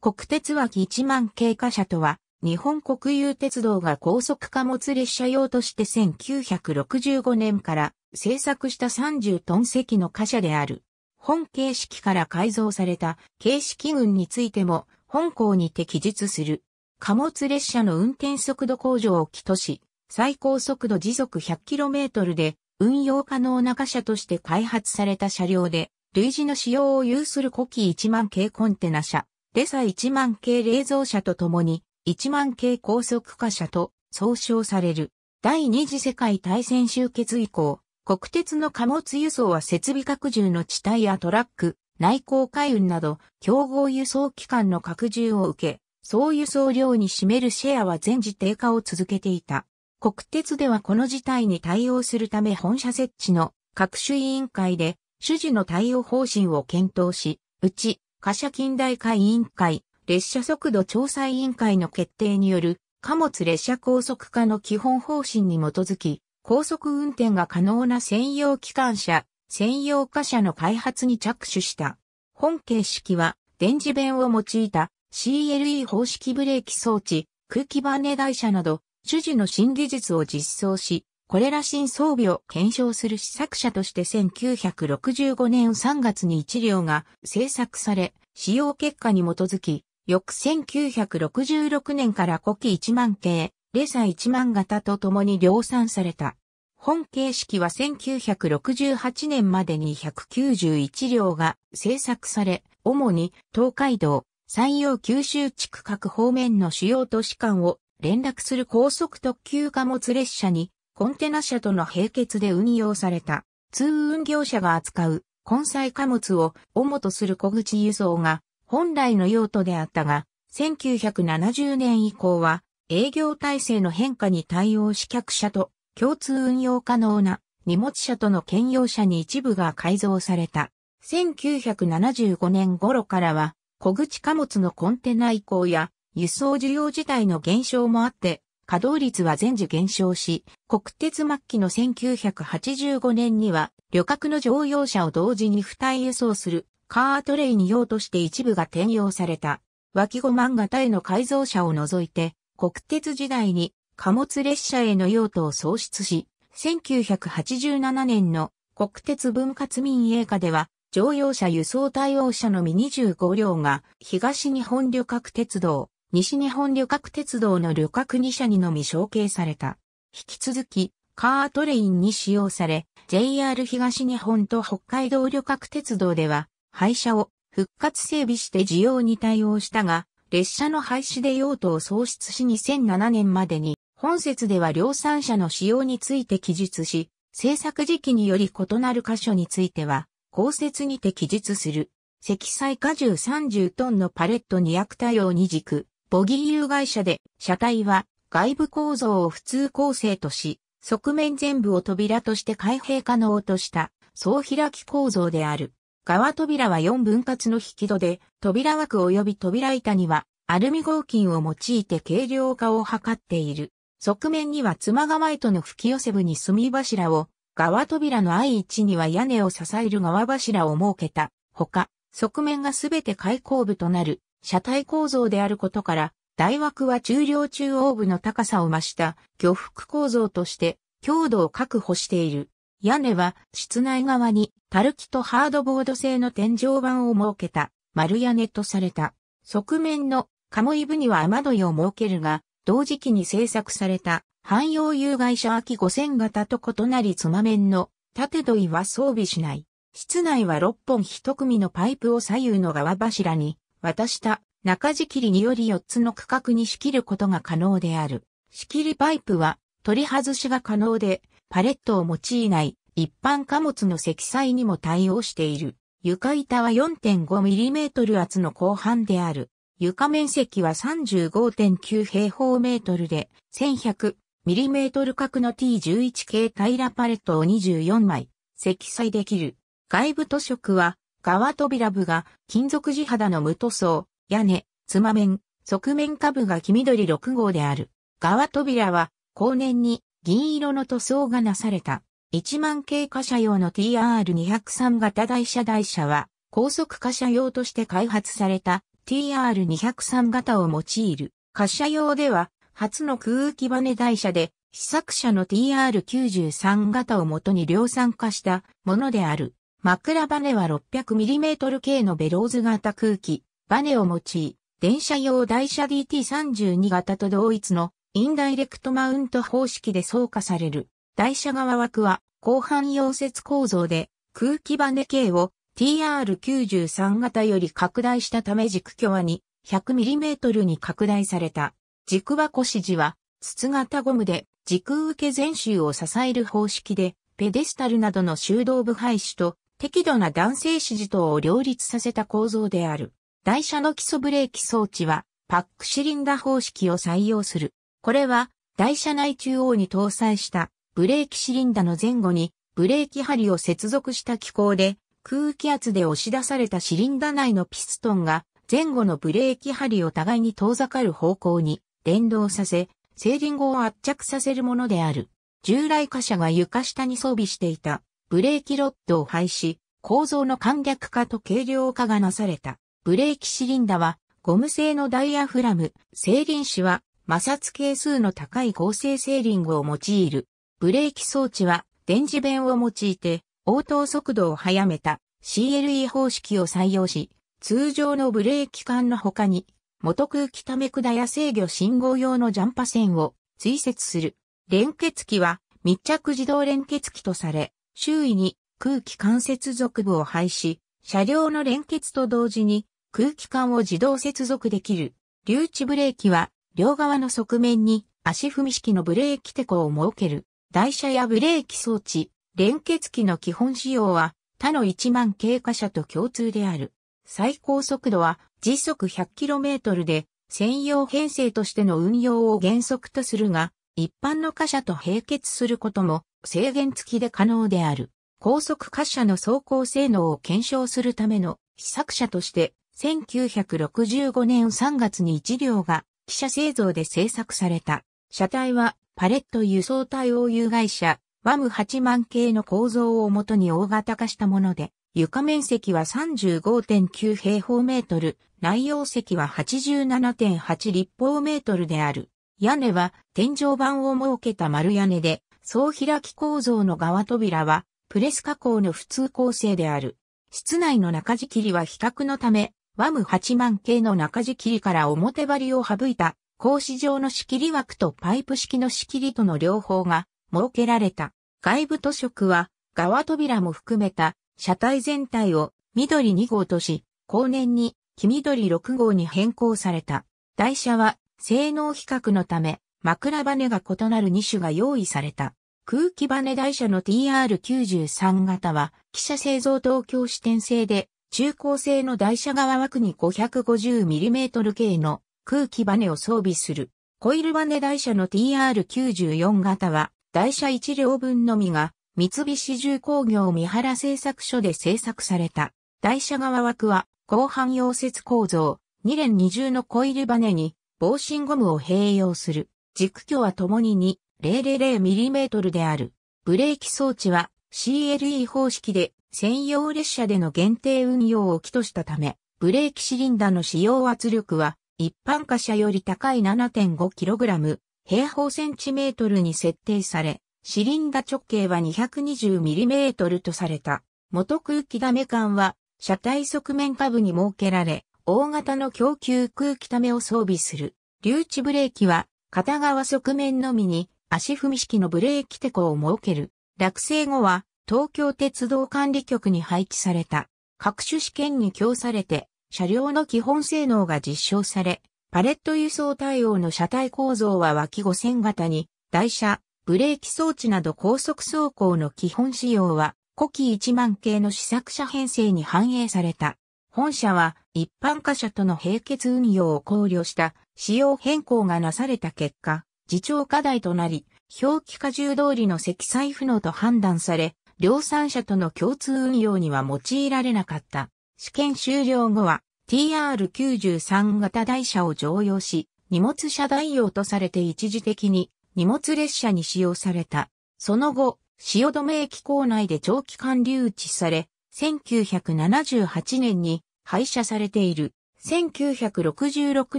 国鉄脇1万経過車とは、日本国有鉄道が高速貨物列車用として1965年から製作した30トン席の貨車である。本形式から改造された形式群についても本校にて記述する。貨物列車の運転速度向上を起とし、最高速度時速 100km で運用可能な貨車として開発された車両で、類似の仕様を有する古希1万系コンテナ車。レサ1万系冷蔵車とともに、1万系高速化車と総称される。第二次世界大戦終結以降、国鉄の貨物輸送は設備拡充の地帯やトラック、内航海運など、競合輸送機関の拡充を受け、総輸送量に占めるシェアは全時低下を続けていた。国鉄ではこの事態に対応するため本社設置の各種委員会で、主事の対応方針を検討し、うち貨車近代化委員会、列車速度調査委員会の決定による貨物列車高速化の基本方針に基づき、高速運転が可能な専用機関車、専用貨車の開発に着手した。本形式は、電磁弁を用いた CLE 方式ブレーキ装置、空気バネ台車など、主事の新技術を実装し、これら新装備を検証する試作車として1965年3月に1両が製作され、使用結果に基づき、翌1966年から古希1万系、レサ1万型と共に量産された。本形式は1968年までに191両が製作され、主に東海道、山陽九州地区各方面の主要都市間を連絡する高速特急貨物列車にコンテナ車との並結で運用された。通運業者が扱う根菜貨物を主とする小口輸送が本来の用途であったが、1970年以降は営業体制の変化に対応し客車と共通運用可能な荷物車との兼用車に一部が改造された。1975年頃からは小口貨物のコンテナ移行や輸送需要自体の減少もあって稼働率は全時減少し、国鉄末期の1985年には、旅客の乗用車を同時に付帯輸送するカートレイに用として一部が転用された。脇5万型への改造車を除いて、国鉄時代に貨物列車への用途を創出し、1987年の国鉄分割民営化では、乗用車輸送対応車のみ25両が東日本旅客鉄道、西日本旅客鉄道の旅客2社にのみ承継された。引き続き、カートレインに使用され、JR 東日本と北海道旅客鉄道では、廃車を復活整備して需要に対応したが、列車の廃止で用途を創出し2007年までに、本節では量産車の使用について記述し、制作時期により異なる箇所については、公設にて記述する。積載荷重30トンのパレット200対応2軸、ボギー有害車で、車体は外部構造を普通構成とし、側面全部を扉として開閉可能とした総開き構造である。側扉は4分割の引き戸で、扉枠及び扉板にはアルミ合金を用いて軽量化を図っている。側面には妻側へとの吹き寄せ部に隅柱を、側扉の位置には屋根を支える側柱を設けた。ほか、側面がすべて開口部となる車体構造であることから、大枠は中量中央部の高さを増した漁服構造として強度を確保している。屋根は室内側にタルキとハードボード製の天井板を設けた丸屋根とされた。側面の鴨イ部には雨どいを設けるが、同時期に製作された汎用有害者秋5000型と異なりつま面の縦どいは装備しない。室内は6本1組のパイプを左右の側柱に渡した中敷りにより4つの区画に仕切ることが可能である。仕切りパイプは取り外しが可能で、パレットを用いない一般貨物の積載にも対応している。床板は 4.5mm 厚の後半である。床面積は35.9平方メートルで、1100mm 角の T11 系平パレットを24枚積載できる。外部塗色は側扉部が金属地肌の無塗装、屋根、つま面、側面下部が黄緑6号である。側扉は後年に銀色の塗装がなされた。1万系貨車用の TR203 型台車台車は高速貨車用として開発された TR203 型を用いる。貨車用では初の空気バネ台車で試作車の TR93 型を元に量産化したものである。枕バネは 600mm 系のベローズ型空気、バネを用い、電車用台車 DT32 型と同一のインダイレクトマウント方式で操作される。台車側枠は後半溶接構造で空気バネ系を TR93 型より拡大したため軸距は 200mm に拡大された。軸は腰地は筒型ゴムで軸受け全周を支える方式でペデスタルなどの修道部廃止と適度な弾性支持等を両立させた構造である。台車の基礎ブレーキ装置は、パックシリンダ方式を採用する。これは、台車内中央に搭載したブレーキシリンダの前後にブレーキ針を接続した機構で、空気圧で押し出されたシリンダ内のピストンが前後のブレーキ針を互いに遠ざかる方向に連動させ、セーリングを圧着させるものである。従来貨車が床下に装備していたブレーキロッドを廃止、構造の簡略化と軽量化がなされた。ブレーキシリンダは、ゴム製のダイヤフラム、リン紙は、摩擦係数の高い合成セーリングを用いる。ブレーキ装置は、電磁弁を用いて、応答速度を早めた CLE 方式を採用し、通常のブレーキ管の他に、元空気ため管や制御信号用のジャンパ線を追接する。連結機は密着自動連結機とされ、周囲に空気関接続部を配置し、車両の連結と同時に空気管を自動接続できる。留置ブレーキは両側の側面に足踏み式のブレーキテコを設ける。台車やブレーキ装置、連結機の基本仕様は他の1万経過車と共通である。最高速度は時速 100km で専用編成としての運用を原則とするが、一般の貨車と並結することも制限付きで可能である。高速貨車の走行性能を検証するための試作車として、1965年3月に1両が汽車製造で製作された。車体はパレット輸送対応有害車、ワム8万系の構造をもとに大型化したもので、床面積は35.9平方メートル、内容積は87.8立方メートルである。屋根は天井板を設けた丸屋根で、総開き構造の側扉はプレス加工の普通構成である。室内の中敷りは比較のため、ワム8万系の中敷りから表張りを省いた、格子状の仕切り枠とパイプ式の仕切りとの両方が設けられた。外部塗色は側扉も含めた車体全体を緑2号とし、後年に黄緑6号に変更された。台車は性能比較のため、枕バネが異なる2種が用意された。空気バネ台車の TR93 型は、汽車製造東京支店製で、中高製の台車側枠に 550mm 系の空気バネを装備する。コイルバネ台車の TR94 型は、台車1両分のみが、三菱重工業三原製作所で製作された。台車側枠は、後半溶接構造、2連二重のコイルバネに、防振ゴムを併用する。軸距は共に 2.000mm である。ブレーキ装置は CLE 方式で専用列車での限定運用を起としたため、ブレーキシリンダの使用圧力は一般貨車より高い 7.5kg 平方センチメートルに設定され、シリンダ直径は 220mm とされた。元空気ダメ管は車体側面下部に設けられ、大型の供給空気溜めを装備する。留置ブレーキは、片側側面のみに足踏み式のブレーキテコを設ける。落成後は、東京鉄道管理局に配置された。各種試験に供されて、車両の基本性能が実証され、パレット輸送対応の車体構造は脇5000型に、台車、ブレーキ装置など高速走行の基本仕様は、古希1万系の試作車編成に反映された。本社は一般貨車との並結運用を考慮した仕様変更がなされた結果、自重課題となり、表記荷重通りの積載不能と判断され、量産車との共通運用には用いられなかった。試験終了後は TR93 型台車を乗用し、荷物車代用とされて一時的に荷物列車に使用された。その後、汐留駅構内で長期間留置され、1978年に廃車されている。1966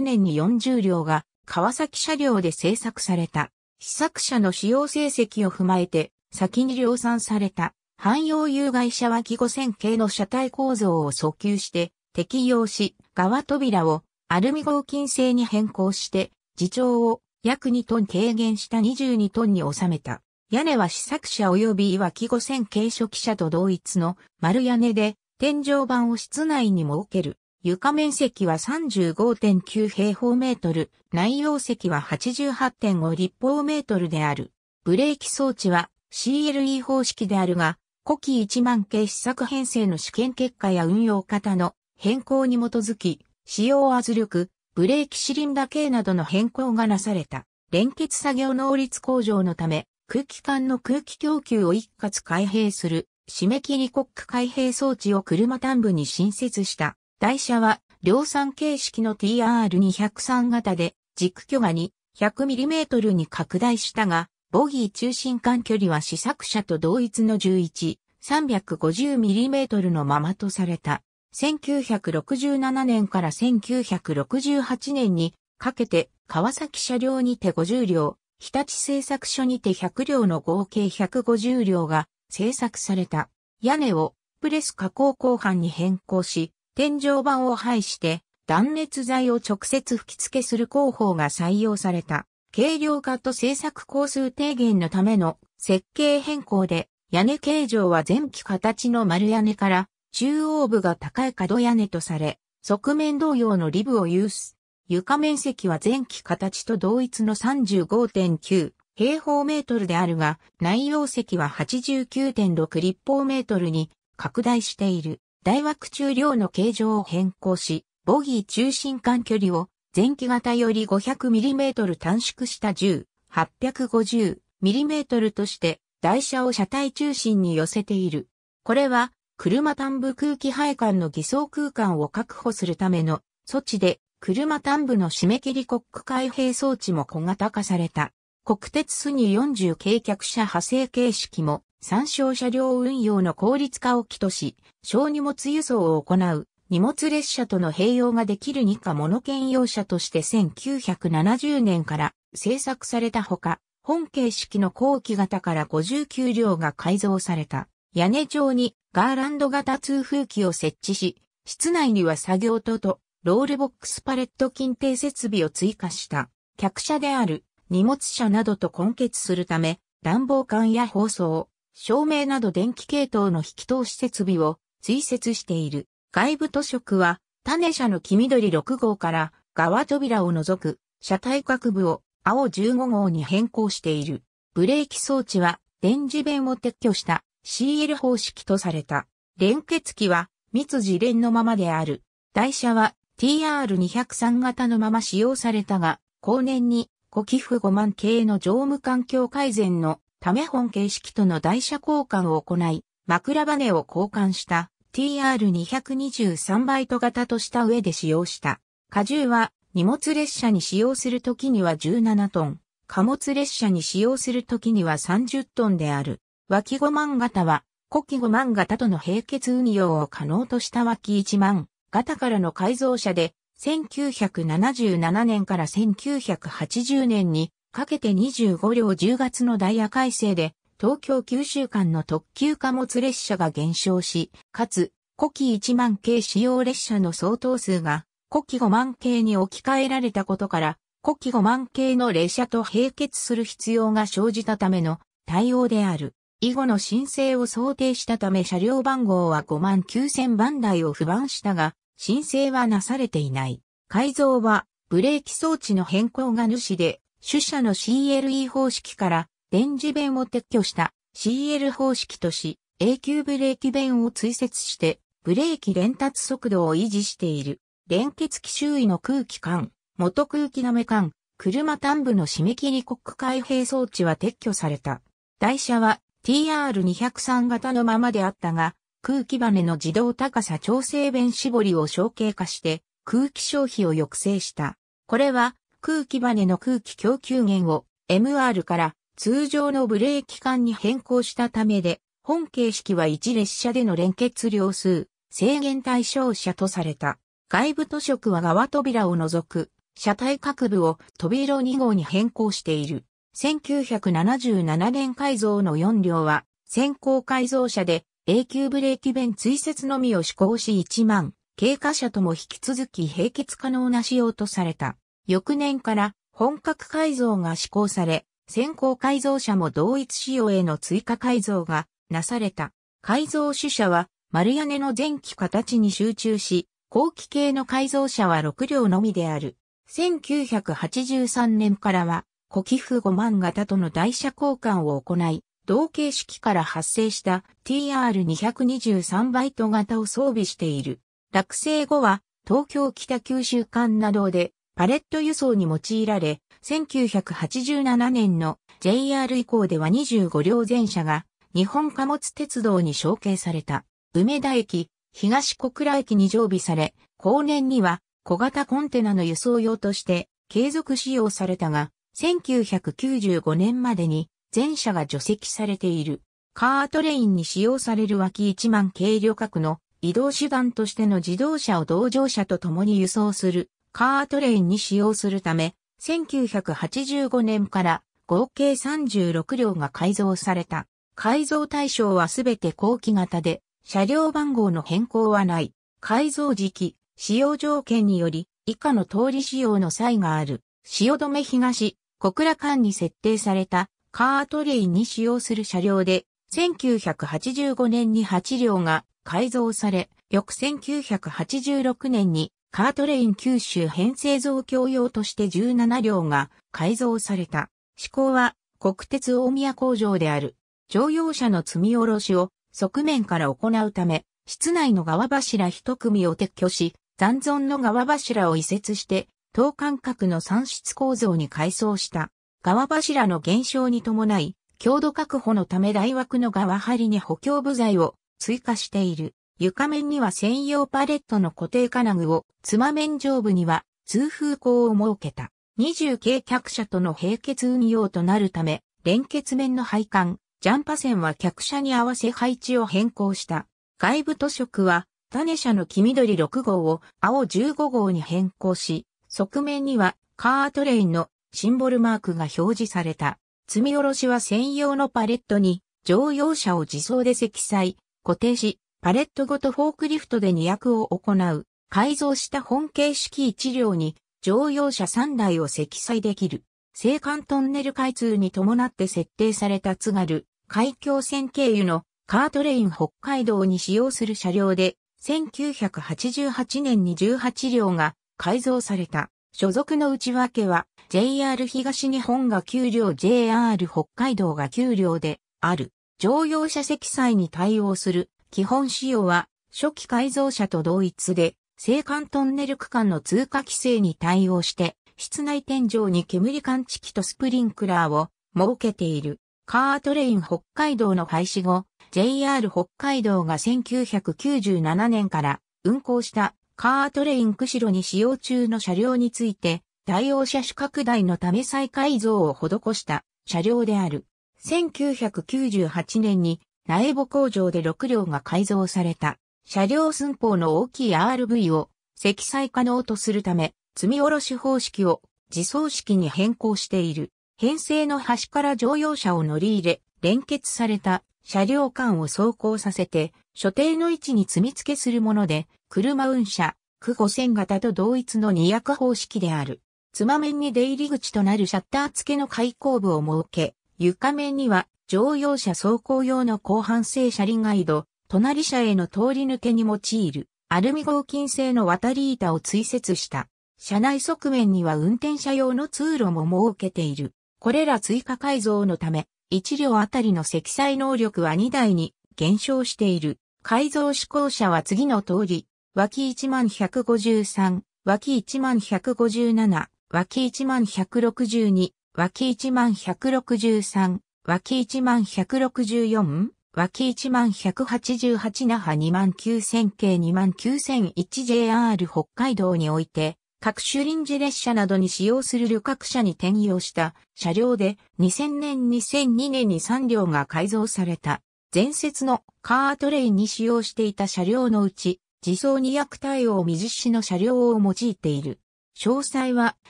年に40両が川崎車両で製作された。試作車の使用成績を踏まえて先に量産された汎用有害車脇5000系の車体構造を訴求して適用し側扉をアルミ合金製に変更して自重を約2トン軽減した22トンに収めた。屋根は試作車及び岩木5000系初期車と同一の丸屋根で天井板を室内に設ける。床面積は35.9平方メートル、内容積は88.5立方メートルである。ブレーキ装置は CLE 方式であるが、古希1万系試作編成の試験結果や運用型の変更に基づき、使用圧力、ブレーキシリンダ系などの変更がなされた。連結作業能率向上のため、空気管の空気供給を一括開閉する締め切りコック開閉装置を車端部に新設した。台車は量産形式の TR203 型で軸距が 200mm に拡大したが、ボギー中心間距離は試作車と同一の 11,350mm のままとされた。1967年から1968年にかけて川崎車両にて50両、日立製作所にて100両の合計150両が制作された。屋根をプレス加工後半に変更し、天井板を排して断熱材を直接吹き付けする工法が採用された。軽量化と制作工数低減のための設計変更で、屋根形状は前期形の丸屋根から中央部が高い角屋根とされ、側面同様のリブを有す。床面積は前期形と同一の35.9平方メートルであるが、内容積は89.6立方メートルに拡大している。大枠中量の形状を変更し、ボギー中心間距離を前期型より 500mm 短縮した10、850mm として台車を車体中心に寄せている。これは車端部空気配管の偽装空間を確保するための措置で、車端部の締め切りコック開閉装置も小型化された。国鉄スニ40軽客車派生形式も、参照車両運用の効率化を起とし、小荷物輸送を行う、荷物列車との併用ができる2かモノ兼用車として1970年から製作されたほか、本形式の後期型から59両が改造された。屋根上にガーランド型通風機を設置し、室内には作業棟とロールボックスパレット近定設備を追加した。客車である荷物車などと混結するため、暖房管や放送、照明など電気系統の引き通し設備を追設している。外部図色は、種車の黄緑6号から側扉を除く車体角部を青15号に変更している。ブレーキ装置は電磁弁を撤去した CL 方式とされた。連結機は密自連のままである。台車は TR203 型のまま使用されたが、後年に古寄付5万系の常務環境改善のため本形式との台車交換を行い、枕羽を交換した TR223 バイト型とした上で使用した。荷重は荷物列車に使用するときには17トン、貨物列車に使用するときには30トンである。脇5万型は、古希5万型との並結運用を可能とした脇1万型からの改造車で、1977年から1980年にかけて25両10月のダイヤ改正で東京九州間の特急貨物列車が減少し、かつ、古希1万系使用列車の相当数が古希5万系に置き換えられたことから、古希5万系の列車と並結する必要が生じたための対応である。以後の申請を想定したため車両番号は5万9000番台を不番したが、申請はなされていない。改造は、ブレーキ装置の変更が主で、主車の CLE 方式から電磁弁を撤去した CL 方式とし、永久ブレーキ弁を追設して、ブレーキ連達速度を維持している。連結機周囲の空気管、元空気なめ管、車端部の締め切りコック開閉装置は撤去された。台車は TR203 型のままであったが、空気バネの自動高さ調整弁絞りを象形化して空気消費を抑制した。これは空気バネの空気供給源を MR から通常のブレーキ管に変更したためで、本形式は1列車での連結量数、制限対象車とされた。外部図色は側扉を除く、車体各部を扉2号に変更している。1977年改造の4両は、先行改造車で永久ブレーキ弁追接のみを施行し1万、経過者とも引き続き並結可能な仕様とされた。翌年から本格改造が施行され、先行改造車も同一仕様への追加改造がなされた。改造主車は丸屋根の前期形に集中し、後期系の改造車は6両のみである。1983年からは、古寄付5万型との台車交換を行い、同形式から発生した TR223 バイト型を装備している。落成後は東京北九州間などでパレット輸送に用いられ、1987年の JR 以降では25両全車が日本貨物鉄道に承継された。梅田駅、東小倉駅に常備され、後年には小型コンテナの輸送用として継続使用されたが、1995年までに全車が除籍されている。カートレインに使用される脇1万軽旅客の移動手段としての自動車を同乗者と共に輸送するカートレインに使用するため、1985年から合計36両が改造された。改造対象はすべて後期型で、車両番号の変更はない。改造時期、使用条件により、以下の通り使用の際がある。止め東、小倉間に設定されたカートレインに使用する車両で、1985年に8両が改造され、翌1986年にカートレイン九州編成増強用として17両が改造された。施行は国鉄大宮工場である。乗用車の積み下ろしを側面から行うため、室内の側柱一組を撤去し、残存の側柱を移設して、等間隔の産出構造に改装した。川柱の減少に伴い、強度確保のため大枠の側張りに補強部材を追加している。床面には専用パレットの固定金具を、妻面上部には通風口を設けた。20軽客車との並結運用となるため、連結面の配管、ジャンパ線は客車に合わせ配置を変更した。外部塗色は、種車の黄緑6号を青15号に変更し、側面にはカートレインのシンボルマークが表示された。積み下ろしは専用のパレットに乗用車を自走で積載、固定し、パレットごとフォークリフトで2役を行う。改造した本形式1両に乗用車3台を積載できる。青函トンネル開通に伴って設定された津軽海峡線経由のカートレイン北海道に使用する車両で、1988年に18両が改造された。所属の内訳は、JR 東日本が給料 JR 北海道が給料である乗用車積載に対応する基本仕様は初期改造車と同一で青函トンネル区間の通過規制に対応して室内天井に煙感知器とスプリンクラーを設けているカートレイン北海道の廃止後 JR 北海道が1997年から運行したカートレイン釧路に使用中の車両について対応車種拡大のため再改造を施した車両である。1998年に苗穂工場で6両が改造された車両寸法の大きい RV を積載可能とするため積み下ろし方式を自走式に変更している。編成の端から乗用車を乗り入れ、連結された車両間を走行させて、所定の位置に積み付けするもので、車運車、区5000型と同一の2役方式である。妻面に出入り口となるシャッター付けの開口部を設け、床面には乗用車走行用の後半製車輪ガイド、隣車への通り抜けに用いるアルミ合金製の渡り板を追設した。車内側面には運転者用の通路も設けている。これら追加改造のため、1両あたりの積載能力は2台に減少している。改造志向車は次の通り、脇1153、脇1157、脇1万162、脇1万163、脇1万164、脇1万188那覇2万9000系2万 9001JR 北海道において、各種臨時列車などに使用する旅客車に転用した車両で2000年2002年に3両が改造された。前節のカートレインに使用していた車両のうち、自走2役対応未実施の車両を用いている。詳細は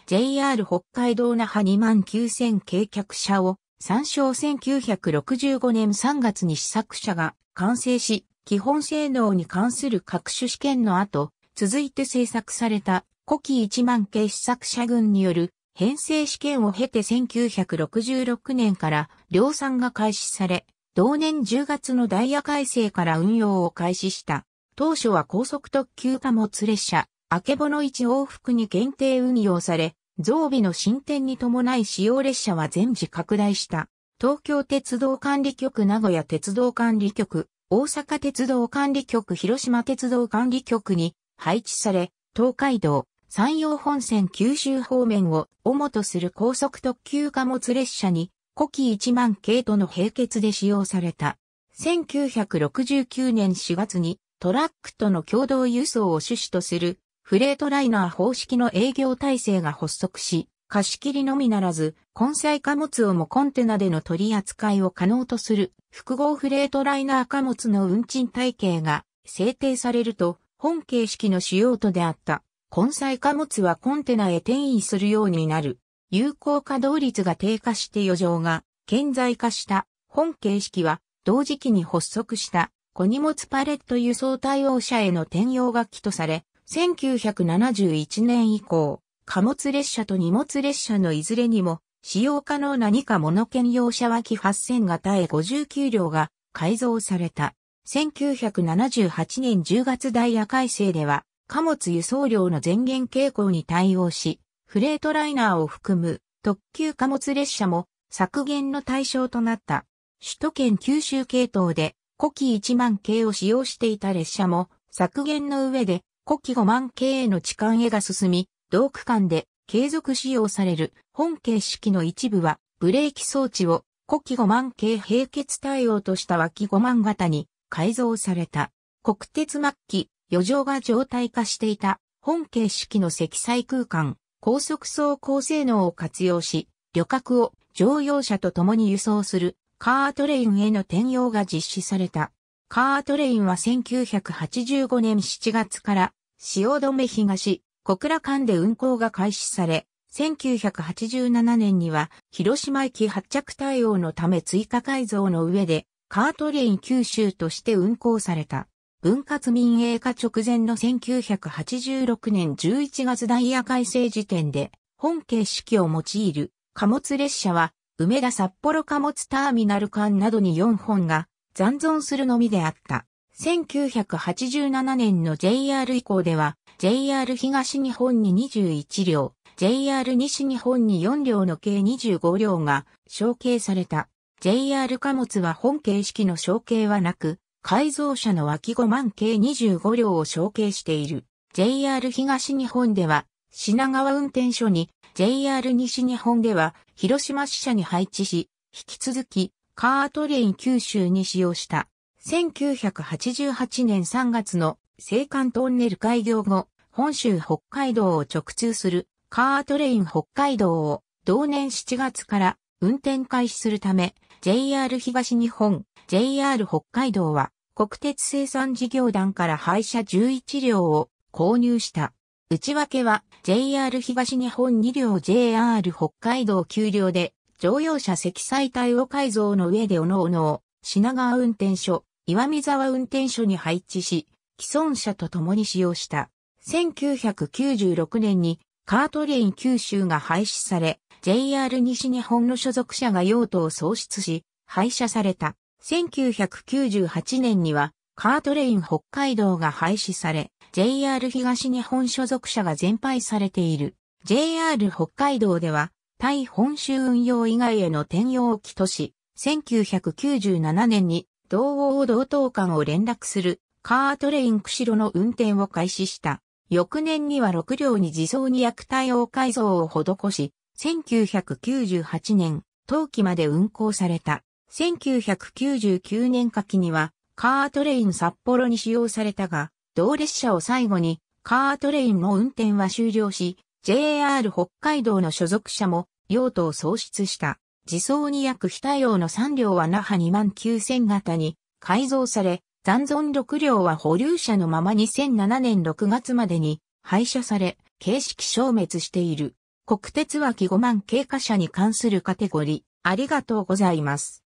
JR 北海道那覇2万9000計客車を参照1965年3月に試作車が完成し、基本性能に関する各種試験の後、続いて制作された古希1万系試作車群による編成試験を経て1966年から量産が開始され、同年10月のダイヤ改正から運用を開始した。当初は高速特急貨物列車、あけぼの1往復に限定運用され、増備の進展に伴い使用列車は全時拡大した。東京鉄道管理局、名古屋鉄道管理局、大阪鉄道管理局、広島鉄道管理局に配置され、東海道、山陽本線九州方面を主とする高速特急貨物列車に、古希1万系との並結で使用された。1969年4月にトラックとの共同輸送を趣旨とするフレートライナー方式の営業体制が発足し、貸し切りのみならず、混載貨物をもコンテナでの取り扱いを可能とする複合フレートライナー貨物の運賃体系が制定されると、本形式の主要とであった、混載貨物はコンテナへ転移するようになる。有効稼働率が低下して余剰が顕在化した本形式は同時期に発足した小荷物パレット輸送対応者への転用が起とされ、1971年以降、貨物列車と荷物列車のいずれにも、使用可能な2か物兼用車脇8000型へ59両が改造された。1978年10月ダイヤ改正では、貨物輸送量の前減傾向に対応し、フレートライナーを含む特急貨物列車も削減の対象となった。首都圏九州系統で古希1万系を使用していた列車も削減の上で古希5万系への置換へが進み、同区間で継続使用される本形式の一部は、ブレーキ装置を古希5万系並結対応とした脇5万型に改造された。国鉄末期、余剰が状態化していた本形式の積載空間、高速走行性能を活用し、旅客を乗用車と共に輸送するカートレインへの転用が実施された。カートレインは1985年7月から、止め東、小倉間で運行が開始され、1987年には、広島駅発着対応のため追加改造の上で、カートレイン九州として運行された。分割民営化直前の1986年11月ダイヤ改正時点で、本形式を用いる貨物列車は、梅田札幌貨物ターミナル間などに4本が残存するのみであった。1987年の JR 以降では、JR 東日本に21両、JR 西日本に4両の計25両が承継された。JR 貨物は本形式の承継はなく、改造車の脇5万計25両を承継している。JR 東日本では、品川運転所に、JR 西日本では、広島支社に配置し、引き続き、カートレイン九州に使用した。1988年3月の青函トンネル開業後、本州北海道を直通するカートレイン北海道を同年7月から運転開始するため、JR 東日本、JR 北海道は国鉄生産事業団から廃車11両を購入した。内訳は JR 東日本2両 JR 北海道9両で乗用車積載体を改造の上でおのおの品川運転所、岩見沢運転所に配置し、既存車と共に使用した。1996年にカートレイン九州が廃止され、JR 西日本の所属車が用途を創出し、廃車された。1998年には、カートレイン北海道が廃止され、JR 東日本所属車が全廃されている。JR 北海道では、対本州運用以外への転用を起とし、1997年に同王同等間を連絡するカートレイン釧路の運転を開始した。翌年には6両に自走に役対応改造を施し、1998年、冬季まで運行された。1999年夏季には、カートレイン札幌に使用されたが、同列車を最後に、カートレインの運転は終了し、JR 北海道の所属者も用途を喪失した。自走に約非対応の3両は那覇2万9000型に改造され、残存6両は保留車のまま2007年6月までに廃車され、形式消滅している。国鉄脇5万経過者に関するカテゴリー、ありがとうございます。